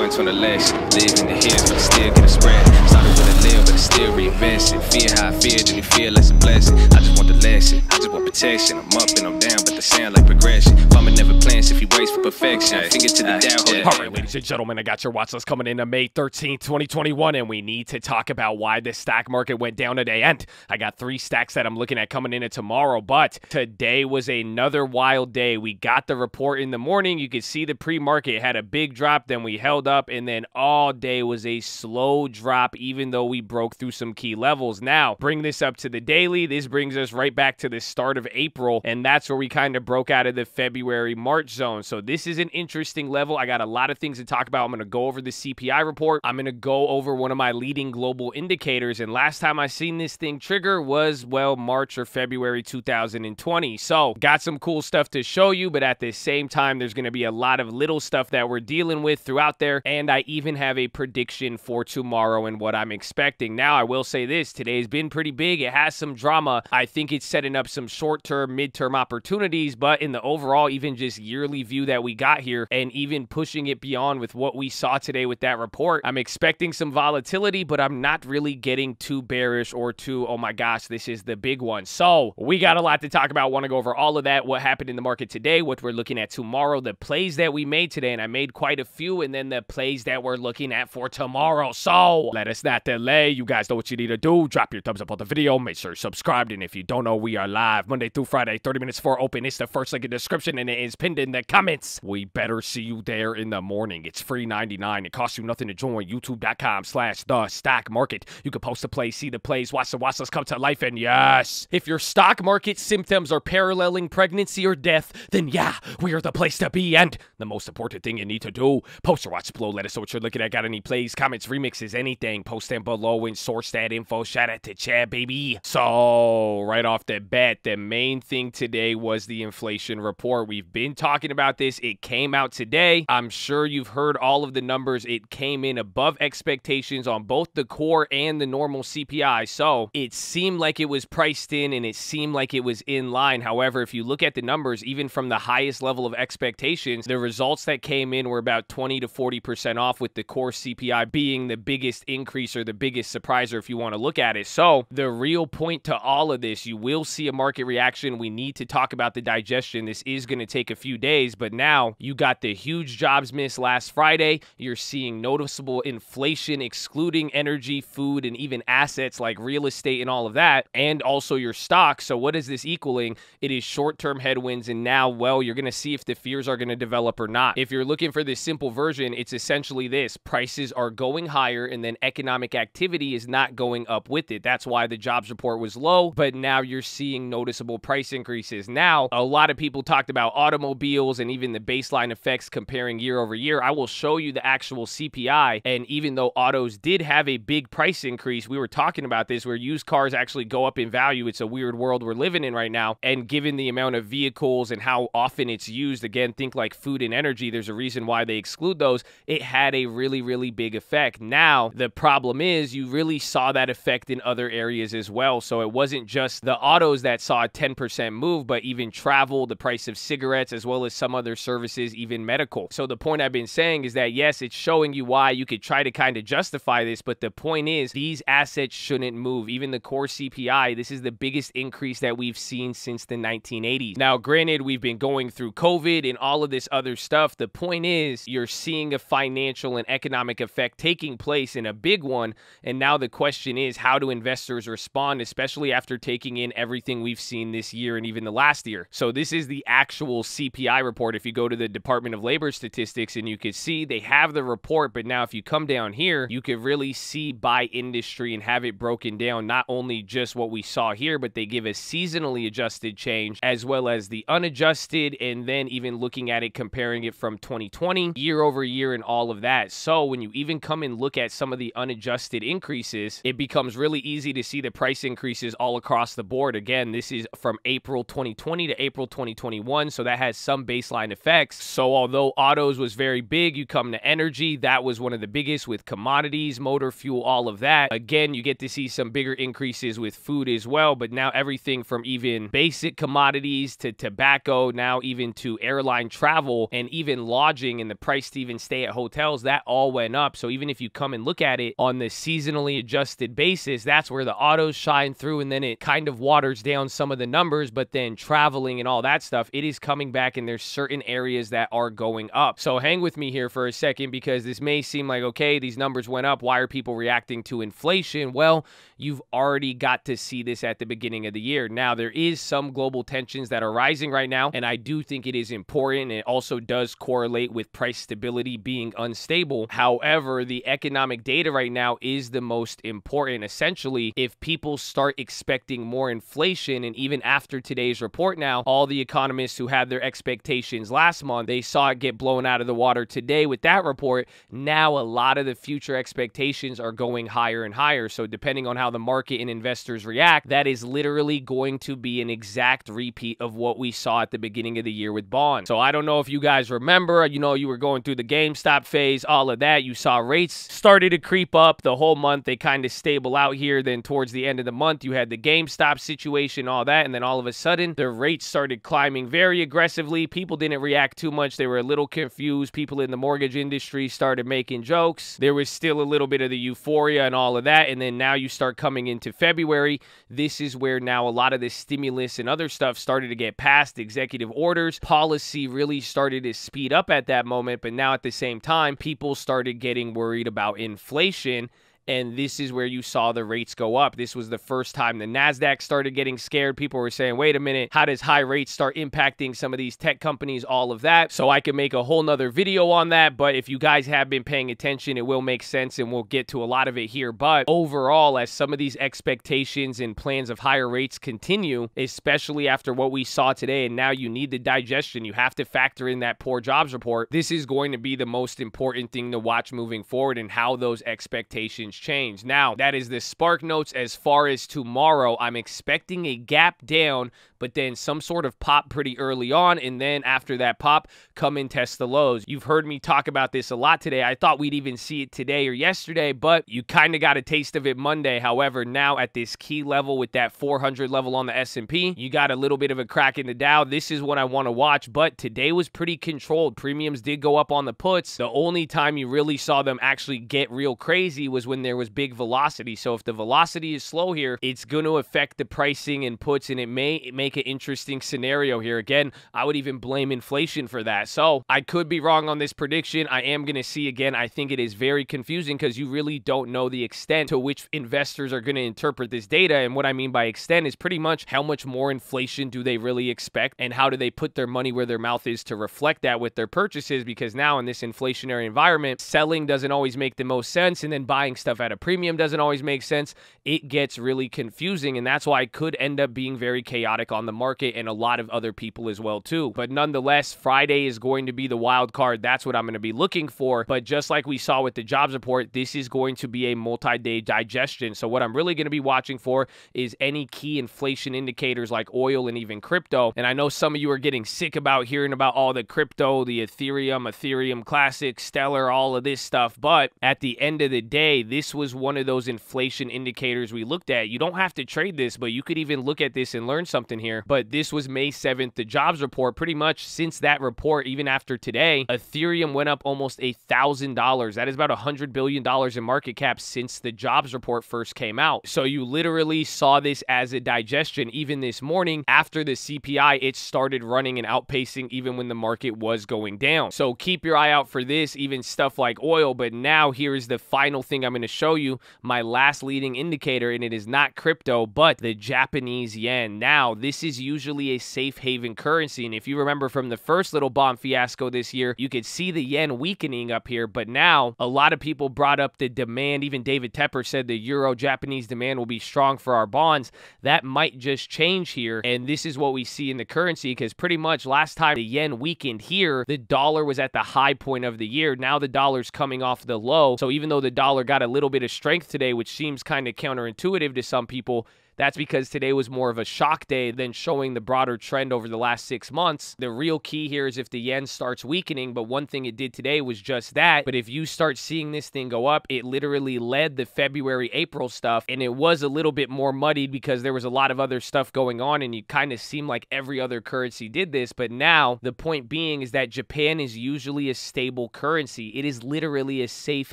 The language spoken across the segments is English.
points on the list. Live in the here, but I still get a spread. Started with a live, but I still reinvest it. Fear how I feel, then you feel less a blessing. I just want the lesson. I just protection. I'm up and I'm down, but the sound like progression. Mama never plans if he waits for perfection. Finger to the down. All right, ladies and gentlemen, I got your watch list coming in on May 13th, 2021, and we need to talk about why the stock market went down today. And I got three stacks that I'm looking at coming in tomorrow, but today was another wild day. We got the report in the morning. You could see the pre market had a big drop, then we held up, and then all day was a slow drop, even though we broke through some key levels. Now, bring this up to the daily. This brings us right back to the start of April, and that's where we kind of broke out of the February March zone. So this is an interesting level. I got a lot of things to talk about. I'm going to go over the CPI report. I'm going to go over one of my leading global indicators. And last time I seen this thing trigger was, well, March or February 2020. So got some cool stuff to show you, but at the same time, there's going to be a lot of little stuff that we're dealing with throughout there. And I even have a prediction for tomorrow and what I'm expecting. Now, I will say this today's been pretty big. It has some drama. I think it's setting up some short short term, mid term opportunities, but in the overall, even just yearly view that we got here, and even pushing it beyond with what we saw today with that report, I'm expecting some volatility, but I'm not really getting too bearish or too, oh my gosh, this is the big one. So we got a lot to talk about. Want to go over all of that, what happened in the market today, what we're looking at tomorrow, the plays that we made today, and I made quite a few, and then the plays that we're looking at for tomorrow. So let us not delay. You guys know what you need to do. Drop your thumbs up on the video. Make sure you're subscribed. And if you don't know, we are live Monday Monday through Friday, 30 minutes for open. It's the first link in the description and it is pinned in the comments. We better see you there in the morning. It's free 99. It costs you nothing to join youtube.com slash the stock market. You can post the play, see the plays, watch the watch us come to life, and yes, if your stock market symptoms are paralleling pregnancy or death, then yeah, we are the place to be. And the most important thing you need to do, post your watch below. Let us know what you're looking at. Got any plays, comments, remixes, anything. Post them below and source that info. Shout out to Chad, baby. So right off the bat, the main thing today was the inflation report. We've been talking about this. It came out today. I'm sure you've heard all of the numbers. It came in above expectations on both the core and the normal CPI. So it seemed like it was priced in and it seemed like it was in line. However, if you look at the numbers, even from the highest level of expectations, the results that came in were about 20 to 40% off, with the core CPI being the biggest increase or the biggest surpriser if you want to look at it. So the real point to all of this, you will see a market reaction reaction. We need to talk about the digestion. This is going to take a few days, but now you got the huge jobs miss last Friday. You're seeing noticeable inflation, excluding energy, food, and even assets like real estate and all of that, and also your stock. So, what is this equaling? It is short term headwinds. And now, well, you're going to see if the fears are going to develop or not. If you're looking for this simple version, it's essentially this prices are going higher, and then economic activity is not going up with it. That's why the jobs report was low, but now you're seeing noticeable possible price increases now. A lot of people talked about automobiles and even the baseline effects comparing year over year. I will show you the actual CPI. And even though autos did have a big price increase, we were talking about this where used cars actually go up in value. It's a weird world we're living in right now. And given the amount of vehicles and how often it's used, again, think like food and energy, there's a reason why they exclude those. It had a really, really big effect. Now, the problem is you really saw that effect in other areas as well. So it wasn't just the autos that saw a 10% move, but even travel, the price of cigarettes, as well as some other services, even medical. So the point I've been saying is that yes, it's showing you why you could try to kind of justify this, but the point is these assets shouldn't move. Even the core CPI, this is the biggest increase that we've seen since the 1980s. Now, granted, we've been going through COVID and all of this other stuff. The point is you're seeing a financial and economic effect taking place in a big one. And now the question is how do investors respond, especially after taking in everything we've seen this year and even the last year. So this is the actual CPI report. If you go to the Department of Labor statistics and you can see they have the report, but now if you come down here, you can really see by industry and have it broken down not only just what we saw here, but they give a seasonally adjusted change as well as the unadjusted and then even looking at it comparing it from 2020 year over year and all of that. So when you even come and look at some of the unadjusted increases, it becomes really easy to see the price increases all across the board. Again, this is from April 2020 to April 2021. So that has some baseline effects. So although autos was very big, you come to energy. That was one of the biggest with commodities, motor fuel, all of that. Again, you get to see some bigger increases with food as well. But now everything from even basic commodities to tobacco, now even to airline travel and even lodging and the price to even stay at hotels, that all went up. So even if you come and look at it on the seasonally adjusted basis, that's where the autos shine through and then it kind of waters down some of the numbers, but then traveling and all that stuff, it is coming back and there's certain areas that are going up. So hang with me here for a second because this may seem like, okay, these numbers went up. Why are people reacting to inflation? Well, you've already got to see this at the beginning of the year. Now, there is some global tensions that are rising right now, and I do think it is important. It also does correlate with price stability being unstable. However, the economic data right now is the most important. Essentially, if people start expecting more inflation and even even after today's report now, all the economists who had their expectations last month, they saw it get blown out of the water today with that report. Now a lot of the future expectations are going higher and higher. So depending on how the market and investors react, that is literally going to be an exact repeat of what we saw at the beginning of the year with bonds. So I don't know if you guys remember, you know, you were going through the GameStop phase, all of that. You saw rates started to creep up the whole month. They kind of stable out here. Then towards the end of the month, you had the GameStop situation, all that that. And then all of a sudden, the rates started climbing very aggressively. People didn't react too much. They were a little confused. People in the mortgage industry started making jokes. There was still a little bit of the euphoria and all of that. And then now you start coming into February. This is where now a lot of this stimulus and other stuff started to get passed, executive orders. Policy really started to speed up at that moment. But now at the same time, people started getting worried about inflation and this is where you saw the rates go up. This was the first time the Nasdaq started getting scared. People were saying, "Wait a minute, how does high rates start impacting some of these tech companies?" All of that. So I could make a whole nother video on that, but if you guys have been paying attention, it will make sense, and we'll get to a lot of it here. But overall, as some of these expectations and plans of higher rates continue, especially after what we saw today, and now you need the digestion, you have to factor in that poor jobs report. This is going to be the most important thing to watch moving forward, and how those expectations change. Now, that is the Spark Notes as far as tomorrow. I'm expecting a gap down but then some sort of pop pretty early on. And then after that pop, come and test the lows. You've heard me talk about this a lot today. I thought we'd even see it today or yesterday, but you kind of got a taste of it Monday. However, now at this key level with that 400 level on the S&P, you got a little bit of a crack in the Dow. This is what I want to watch, but today was pretty controlled. Premiums did go up on the puts. The only time you really saw them actually get real crazy was when there was big velocity. So if the velocity is slow here, it's going to affect the pricing and puts and it may it may make an interesting scenario here. Again, I would even blame inflation for that. So I could be wrong on this prediction. I am going to see again. I think it is very confusing because you really don't know the extent to which investors are going to interpret this data. And what I mean by extent is pretty much how much more inflation do they really expect and how do they put their money where their mouth is to reflect that with their purchases because now in this inflationary environment, selling doesn't always make the most sense and then buying stuff at a premium doesn't always make sense. It gets really confusing and that's why it could end up being very chaotic on the market and a lot of other people as well too. But nonetheless, Friday is going to be the wild card. That's what I'm going to be looking for. But just like we saw with the jobs report, this is going to be a multi-day digestion. So what I'm really going to be watching for is any key inflation indicators like oil and even crypto. And I know some of you are getting sick about hearing about all the crypto, the Ethereum, Ethereum Classic, Stellar, all of this stuff. But at the end of the day, this was one of those inflation indicators we looked at. You don't have to trade this, but you could even look at this and learn something here here, but this was May 7th, the jobs report. Pretty much since that report, even after today, Ethereum went up almost a thousand dollars. That is about a hundred billion dollars in market cap since the jobs report first came out. So you literally saw this as a digestion. Even this morning, after the CPI, it started running and outpacing even when the market was going down. So keep your eye out for this, even stuff like oil. But now here is the final thing I'm going to show you, my last leading indicator, and it is not crypto, but the Japanese yen. Now this this is usually a safe haven currency. And if you remember from the first little bomb fiasco this year, you could see the yen weakening up here. But now a lot of people brought up the demand. Even David Tepper said the euro Japanese demand will be strong for our bonds. That might just change here. And this is what we see in the currency because pretty much last time the yen weakened here, the dollar was at the high point of the year. Now the dollar's coming off the low. So even though the dollar got a little bit of strength today, which seems kind of counterintuitive to some people, that's because today was more of a shock day than showing the broader trend over the last six months. The real key here is if the yen starts weakening, but one thing it did today was just that. But if you start seeing this thing go up, it literally led the February, April stuff, and it was a little bit more muddied because there was a lot of other stuff going on, and you kind of seemed like every other currency did this. But now the point being is that Japan is usually a stable currency, it is literally a safe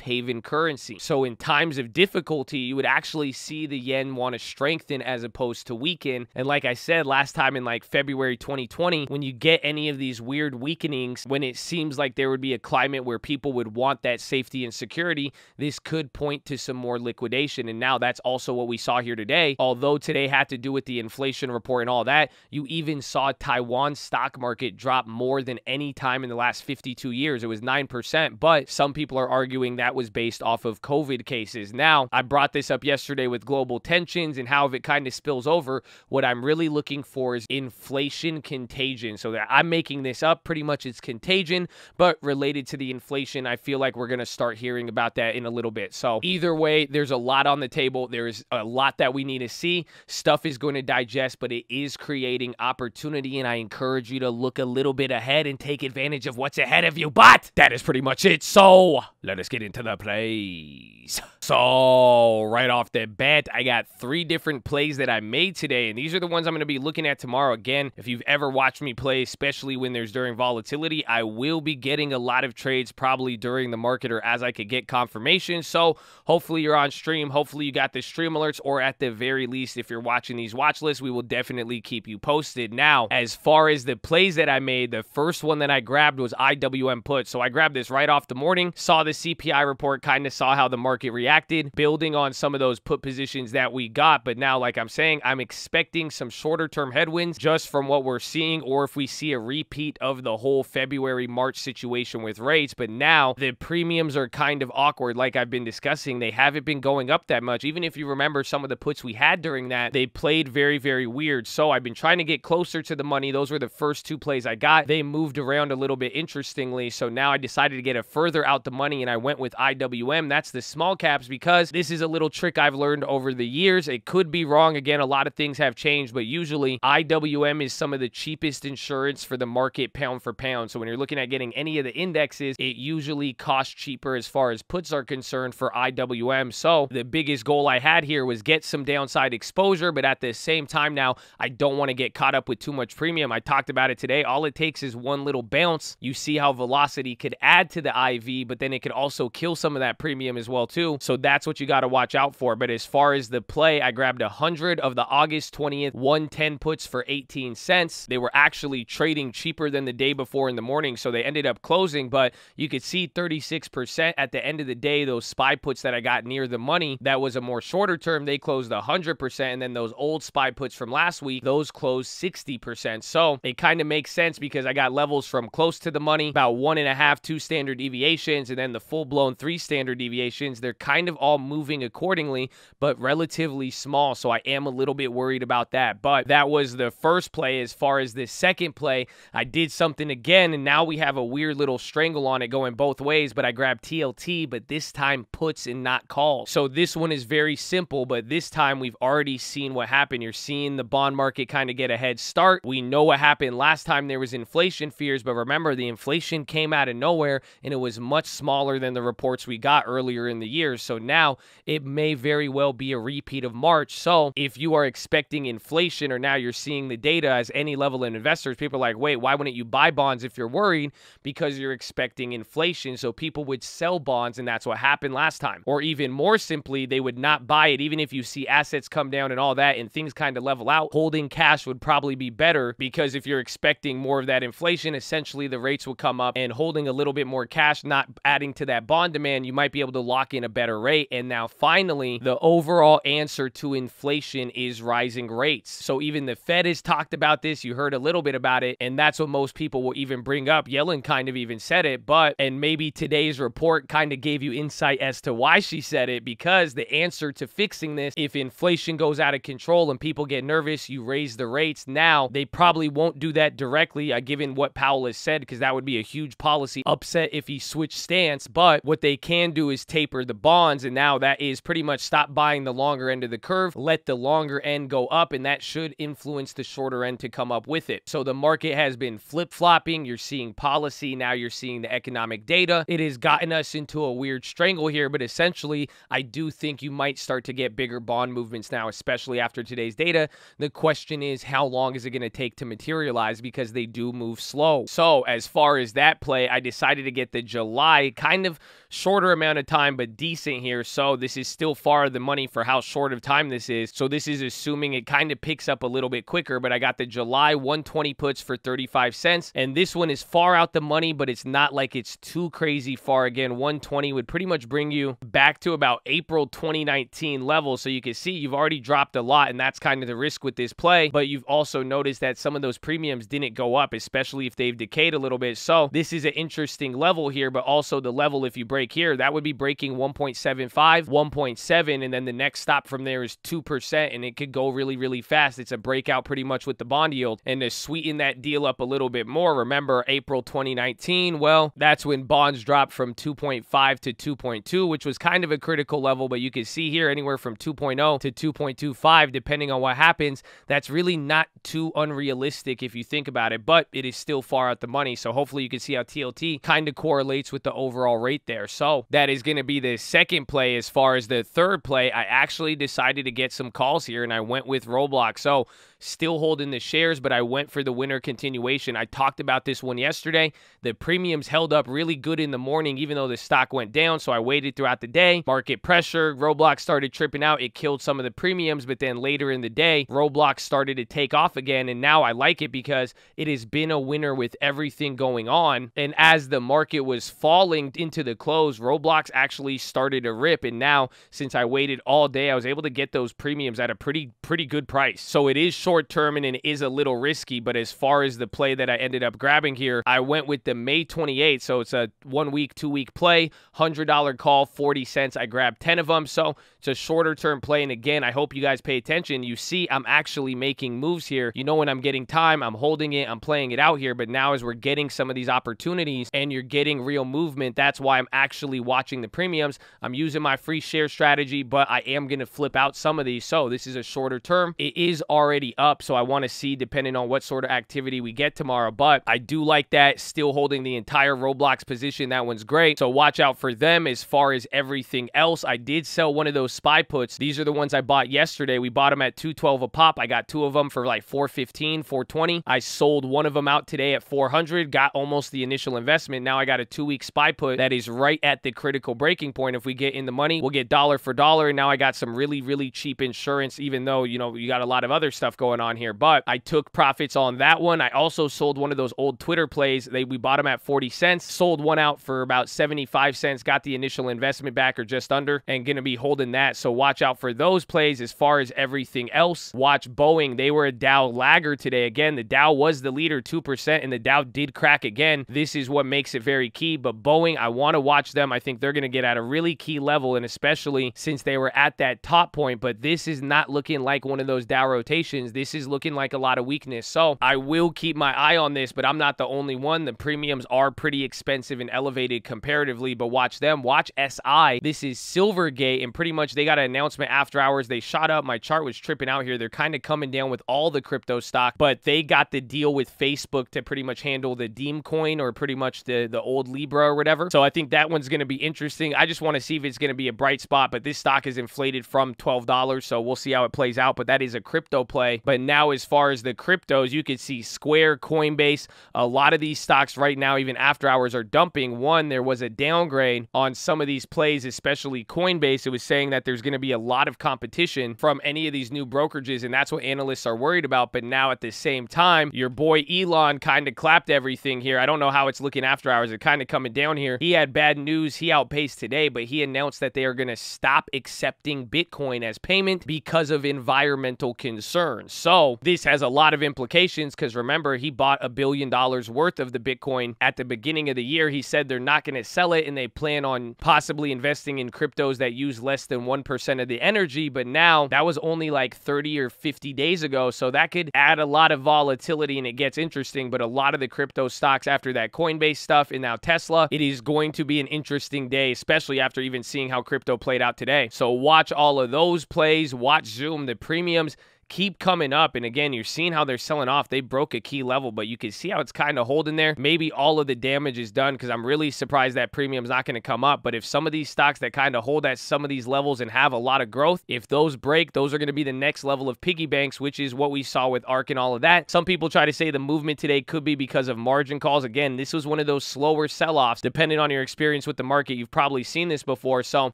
haven currency. So in times of difficulty, you would actually see the yen want to strengthen as opposed to weekend. And like I said last time in like February 2020, when you get any of these weird weakenings, when it seems like there would be a climate where people would want that safety and security, this could point to some more liquidation. And now that's also what we saw here today. Although today had to do with the inflation report and all that, you even saw Taiwan's stock market drop more than any time in the last 52 years. It was 9%, but some people are arguing that was based off of COVID cases. Now, I brought this up yesterday with global tensions and how it kind of spills over. What I'm really looking for is inflation contagion. So that I'm making this up, pretty much it's contagion, but related to the inflation, I feel like we're going to start hearing about that in a little bit. So either way, there's a lot on the table. There is a lot that we need to see. Stuff is going to digest, but it is creating opportunity. And I encourage you to look a little bit ahead and take advantage of what's ahead of you. But that is pretty much it. So let us get into the plays. So right off the bat, I got three different plays that I made today, and these are the ones I'm going to be looking at tomorrow. Again, if you've ever watched me play, especially when there's during volatility, I will be getting a lot of trades probably during the market or as I could get confirmation. So hopefully you're on stream. Hopefully you got the stream alerts, or at the very least, if you're watching these watch lists, we will definitely keep you posted. Now, as far as the plays that I made, the first one that I grabbed was IWM put. So I grabbed this right off the morning, saw the CPI report, kind of saw how the market reacted, building on some of those put positions that we got. But now like I'm saying, I'm expecting some shorter term headwinds just from what we're seeing, or if we see a repeat of the whole February March situation with rates. But now the premiums are kind of awkward, like I've been discussing. They haven't been going up that much. Even if you remember some of the puts we had during that, they played very, very weird. So I've been trying to get closer to the money. Those were the first two plays I got. They moved around a little bit interestingly. So now I decided to get it further out the money and I went with IWM. That's the small caps because this is a little trick I've learned over the years. It could be wrong. Again, a lot of things have changed, but usually IWM is some of the cheapest insurance for the market pound for pound. So when you're looking at getting any of the indexes, it usually costs cheaper as far as puts are concerned for IWM. So the biggest goal I had here was get some downside exposure, but at the same time now, I don't want to get caught up with too much premium. I talked about it today. All it takes is one little bounce. You see how velocity could add to the IV, but then it could also kill some of that premium as well too. So that's what you got to watch out for. But as far as the play, I grabbed a 100 of the August 20th 110 puts for 18 cents. They were actually trading cheaper than the day before in the morning, so they ended up closing, but you could see 36% at the end of the day those spy puts that I got near the money, that was a more shorter term, they closed 100% and then those old spy puts from last week, those closed 60%. So, it kind of makes sense because I got levels from close to the money, about one and a half, two standard deviations, and then the full blown three standard deviations. They're kind of all moving accordingly, but relatively small. So I am a little bit worried about that. But that was the first play. As far as this second play, I did something again, and now we have a weird little strangle on it going both ways. But I grabbed TLT, but this time puts and not calls. So this one is very simple, but this time we've already seen what happened. You're seeing the bond market kind of get a head start. We know what happened last time there was inflation fears, but remember the inflation came out of nowhere and it was much smaller than the reports we got earlier in the year. So now it may very well be a repeat of March. So well, if you are expecting inflation or now you're seeing the data as any level in investors, people are like, wait, why wouldn't you buy bonds if you're worried? Because you're expecting inflation. So people would sell bonds, and that's what happened last time. Or even more simply, they would not buy it, even if you see assets come down and all that and things kind of level out. Holding cash would probably be better because if you're expecting more of that inflation, essentially the rates will come up and holding a little bit more cash, not adding to that bond demand, you might be able to lock in a better rate. And now finally, the overall answer to inflation inflation is rising rates. So even the Fed has talked about this. You heard a little bit about it. And that's what most people will even bring up. Yellen kind of even said it, but, and maybe today's report kind of gave you insight as to why she said it because the answer to fixing this, if inflation goes out of control and people get nervous, you raise the rates. Now, they probably won't do that directly, uh, given what Powell has said, because that would be a huge policy upset if he switched stance. But what they can do is taper the bonds. And now that is pretty much stop buying the longer end of the curve. Let let the longer end go up, and that should influence the shorter end to come up with it. So the market has been flip flopping. You're seeing policy, now you're seeing the economic data. It has gotten us into a weird strangle here, but essentially, I do think you might start to get bigger bond movements now, especially after today's data. The question is, how long is it going to take to materialize because they do move slow? So, as far as that play, I decided to get the July kind of shorter amount of time, but decent here. So, this is still far the money for how short of time this is. So this is assuming it kind of picks up a little bit quicker, but I got the July 120 puts for 35 cents. And this one is far out the money, but it's not like it's too crazy far. Again, 120 would pretty much bring you back to about April 2019 level. So you can see you've already dropped a lot, and that's kind of the risk with this play. But you've also noticed that some of those premiums didn't go up, especially if they've decayed a little bit. So this is an interesting level here, but also the level if you break here, that would be breaking 1.75, 1.7, and then the next stop from there is 2 percent and it could go really, really fast. It's a breakout pretty much with the bond yield. And to sweeten that deal up a little bit more, remember April 2019, well, that's when bonds dropped from 2.5 to 2.2, which was kind of a critical level, but you can see here anywhere from 2.0 to 2.25, depending on what happens. That's really not too unrealistic if you think about it, but it is still far out the money. So hopefully you can see how TLT kind of correlates with the overall rate there. So that is going to be the second play. As far as the third play, I actually decided to get some calls here, and I went with Roblox. So still holding the shares, but I went for the winner continuation. I talked about this one yesterday. The premiums held up really good in the morning, even though the stock went down. So I waited throughout the day. Market pressure, Roblox started tripping out. It killed some of the premiums, but then later in the day, Roblox started to take off again. And now I like it because it has been a winner with everything going on. And as the market was falling into the close, Roblox actually started to rip. And now, since I waited all day, I was able to get those premiums premiums at a pretty pretty good price. So it is short term and it is a little risky. But as far as the play that I ended up grabbing here, I went with the May 28th. So it's a one week, two week play, $100 call, 40 cents. I grabbed 10 of them. So it's a shorter term play. And again, I hope you guys pay attention. You see, I'm actually making moves here. You know, when I'm getting time, I'm holding it, I'm playing it out here. But now, as we're getting some of these opportunities and you're getting real movement, that's why I'm actually watching the premiums. I'm using my free share strategy, but I am going to flip out some of these so. This is a shorter term. It is already up, so I want to see depending on what sort of activity we get tomorrow. But I do like that. Still holding the entire Roblox position. That one's great. So watch out for them as far as everything else. I did sell one of those SPY puts. These are the ones I bought yesterday. We bought them at 212 a pop. I got two of them for like 415, 420. I sold one of them out today at 400, got almost the initial investment. Now I got a two-week SPY put that is right at the critical breaking point. If we get in the money, we'll get dollar for dollar. And now I got some really, really cheap insurance, even though, you know, you got a lot of other stuff going on here. But I took profits on that one. I also sold one of those old Twitter plays. They we bought them at 40 cents, sold one out for about 75 cents, got the initial investment back or just under, and gonna be holding that. So watch out for those plays as far as everything else. Watch Boeing. They were a Dow lagger today. Again, the Dow was the leader 2%, and the Dow did crack again. This is what makes it very key. But Boeing, I want to watch them. I think they're gonna get at a really key level, and especially since they were at that top point. But this this is not looking like one of those Dow rotations. This is looking like a lot of weakness. So I will keep my eye on this, but I'm not the only one. The premiums are pretty expensive and elevated comparatively, but watch them. Watch SI. This is Silvergate, and pretty much they got an announcement after hours. They shot up. My chart was tripping out here. They're kind of coming down with all the crypto stock, but they got the deal with Facebook to pretty much handle the Deem coin or pretty much the, the old Libra or whatever. So I think that one's going to be interesting. I just want to see if it's going to be a bright spot, but this stock is inflated from $12 so we'll see how it plays out, but that is a crypto play. But now, as far as the cryptos, you can see Square, Coinbase, a lot of these stocks right now, even after hours, are dumping. One, there was a downgrade on some of these plays, especially Coinbase. It was saying that there's going to be a lot of competition from any of these new brokerages, and that's what analysts are worried about. But now, at the same time, your boy Elon kind of clapped everything here. I don't know how it's looking after hours. It kind of coming down here. He had bad news. He outpaced today, but he announced that they are going to stop accepting Bitcoin as payment payment because of environmental concerns. So this has a lot of implications because remember, he bought a billion dollars worth of the Bitcoin at the beginning of the year. He said they're not going to sell it and they plan on possibly investing in cryptos that use less than 1% of the energy. But now that was only like 30 or 50 days ago. So that could add a lot of volatility and it gets interesting. But a lot of the crypto stocks after that Coinbase stuff and now Tesla, it is going to be an interesting day, especially after even seeing how crypto played out today. So watch all of those plays always watch Zoom. The premiums keep coming up. And again, you're seeing how they're selling off. They broke a key level, but you can see how it's kind of holding there. Maybe all of the damage is done because I'm really surprised that premium's not going to come up. But if some of these stocks that kind of hold at some of these levels and have a lot of growth, if those break, those are going to be the next level of piggy banks, which is what we saw with ARC and all of that. Some people try to say the movement today could be because of margin calls. Again, this was one of those slower sell-offs. Depending on your experience with the market, you've probably seen this before. So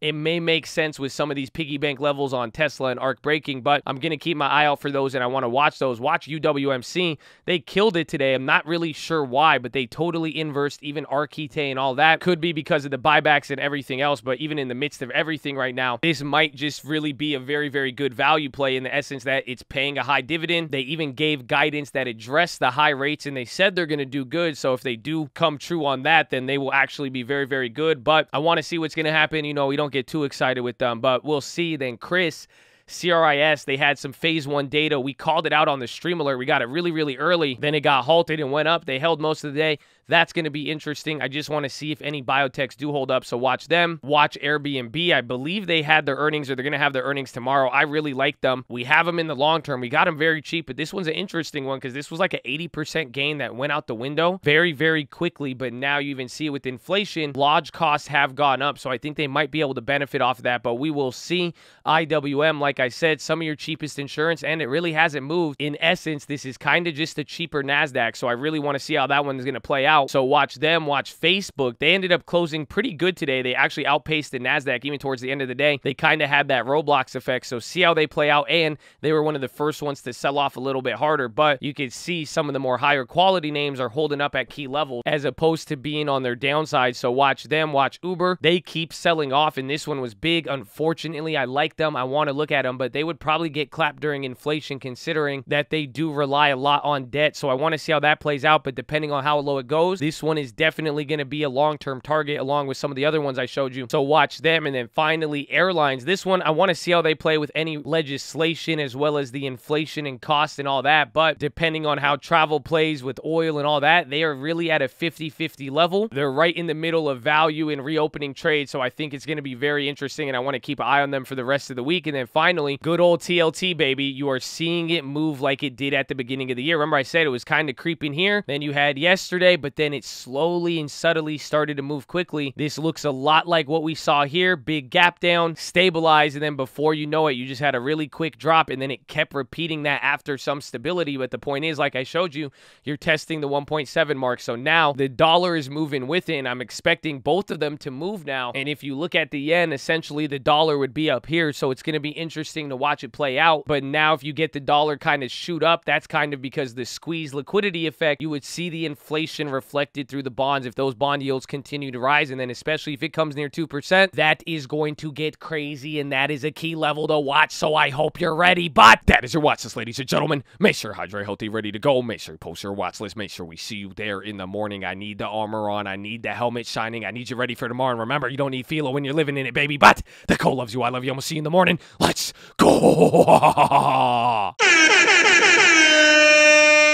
it may make sense with some of these piggy bank levels on Tesla and ARC breaking, but I'm going to keep my eye eye out for those and I want to watch those. Watch UWMC. They killed it today. I'm not really sure why, but they totally inversed even Arquite and all that. Could be because of the buybacks and everything else, but even in the midst of everything right now, this might just really be a very, very good value play in the essence that it's paying a high dividend. They even gave guidance that addressed the high rates and they said they're going to do good. So if they do come true on that, then they will actually be very, very good. But I want to see what's going to happen. You know, we don't get too excited with them, but we'll see. Then Chris CRIS, they had some phase one data. We called it out on the stream alert. We got it really, really early. Then it got halted and went up. They held most of the day. That's going to be interesting. I just want to see if any biotechs do hold up. So watch them. Watch Airbnb. I believe they had their earnings or they're going to have their earnings tomorrow. I really like them. We have them in the long term. We got them very cheap, but this one's an interesting one because this was like an 80% gain that went out the window very, very quickly. But now you even see it with inflation, lodge costs have gone up. So I think they might be able to benefit off of that, but we will see. IWM, like I said, some of your cheapest insurance, and it really hasn't moved. In essence, this is kind of just a cheaper NASDAQ. So I really want to see how that one is going to play out out. So watch them, watch Facebook. They ended up closing pretty good today. They actually outpaced the NASDAQ even towards the end of the day. They kind of had that Roblox effect. So see how they play out. And they were one of the first ones to sell off a little bit harder, but you could see some of the more higher quality names are holding up at key levels as opposed to being on their downside. So watch them, watch Uber. They keep selling off, and this one was big. Unfortunately, I like them. I want to look at them, but they would probably get clapped during inflation considering that they do rely a lot on debt. So I want to see how that plays out, but depending on how low it goes, this one is definitely going to be a long-term target along with some of the other ones I showed you. So watch them. And then finally, airlines. This one, I want to see how they play with any legislation as well as the inflation and cost and all that. But depending on how travel plays with oil and all that, they are really at a 50-50 level. They're right in the middle of value and reopening trade. So I think it's going to be very interesting and I want to keep an eye on them for the rest of the week. And then finally, good old TLT, baby. You are seeing it move like it did at the beginning of the year. Remember I said it was kind of creeping here. Then you had yesterday, but then it slowly and subtly started to move quickly. This looks a lot like what we saw here. Big gap down, stabilize, and then before you know it, you just had a really quick drop, and then it kept repeating that after some stability. But the point is, like I showed you, you're testing the 1.7 mark. So now the dollar is moving with it, and I'm expecting both of them to move now. And if you look at the yen, essentially the dollar would be up here. So it's going to be interesting to watch it play out. But now if you get the dollar kind of shoot up, that's kind of because the squeeze liquidity effect, you would see the inflation reflected reflected through the bonds if those bond yields continue to rise. And then, especially if it comes near 2%, that is going to get crazy. And that is a key level to watch. So I hope you're ready. But that is your watch list, ladies and gentlemen. Make sure Hydra Healthy ready to go. Make sure you post your watch list. Make sure we see you there in the morning. I need the armor on. I need the helmet shining. I need you ready for tomorrow. And remember, you don't need Philo when you're living in it, baby. But the co loves you. I love you. I'm going to see you in the morning. Let's go.